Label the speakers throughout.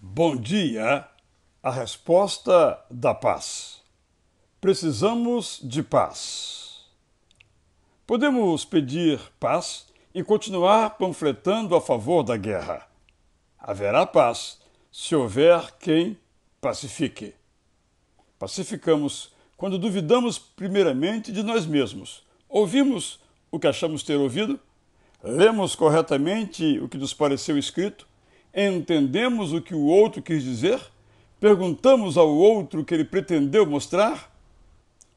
Speaker 1: Bom dia, a resposta da paz. Precisamos de paz. Podemos pedir paz e continuar panfletando a favor da guerra. Haverá paz se houver quem pacifique. Pacificamos quando duvidamos primeiramente de nós mesmos, ouvimos o que achamos ter ouvido, lemos corretamente o que nos pareceu escrito, Entendemos o que o outro quis dizer? Perguntamos ao outro o que ele pretendeu mostrar?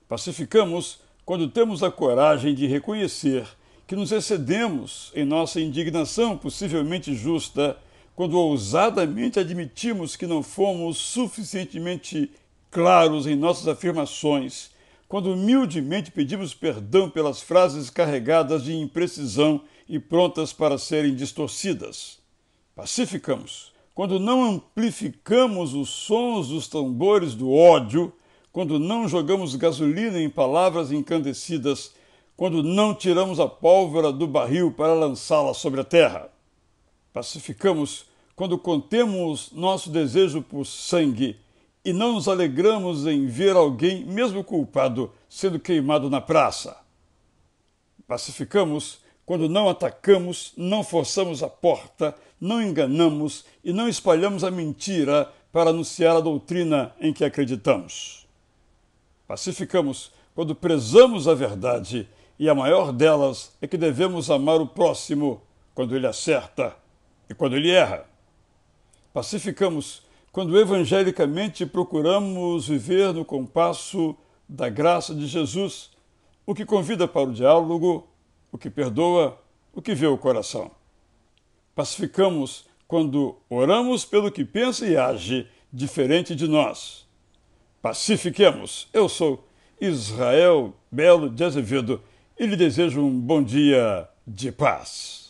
Speaker 1: Pacificamos quando temos a coragem de reconhecer que nos excedemos em nossa indignação, possivelmente justa, quando ousadamente admitimos que não fomos suficientemente claros em nossas afirmações, quando humildemente pedimos perdão pelas frases carregadas de imprecisão e prontas para serem distorcidas pacificamos, quando não amplificamos os sons dos tambores do ódio, quando não jogamos gasolina em palavras encandecidas, quando não tiramos a pólvora do barril para lançá-la sobre a terra. Pacificamos quando contemos nosso desejo por sangue e não nos alegramos em ver alguém, mesmo culpado, sendo queimado na praça. Pacificamos quando não atacamos, não forçamos a porta, não enganamos e não espalhamos a mentira para anunciar a doutrina em que acreditamos. Pacificamos quando prezamos a verdade e a maior delas é que devemos amar o próximo quando ele acerta e quando ele erra. Pacificamos quando evangelicamente procuramos viver no compasso da graça de Jesus, o que convida para o diálogo o que perdoa, o que vê o coração. Pacificamos quando oramos pelo que pensa e age diferente de nós. Pacifiquemos. Eu sou Israel Belo de Azevedo e lhe desejo um bom dia de paz.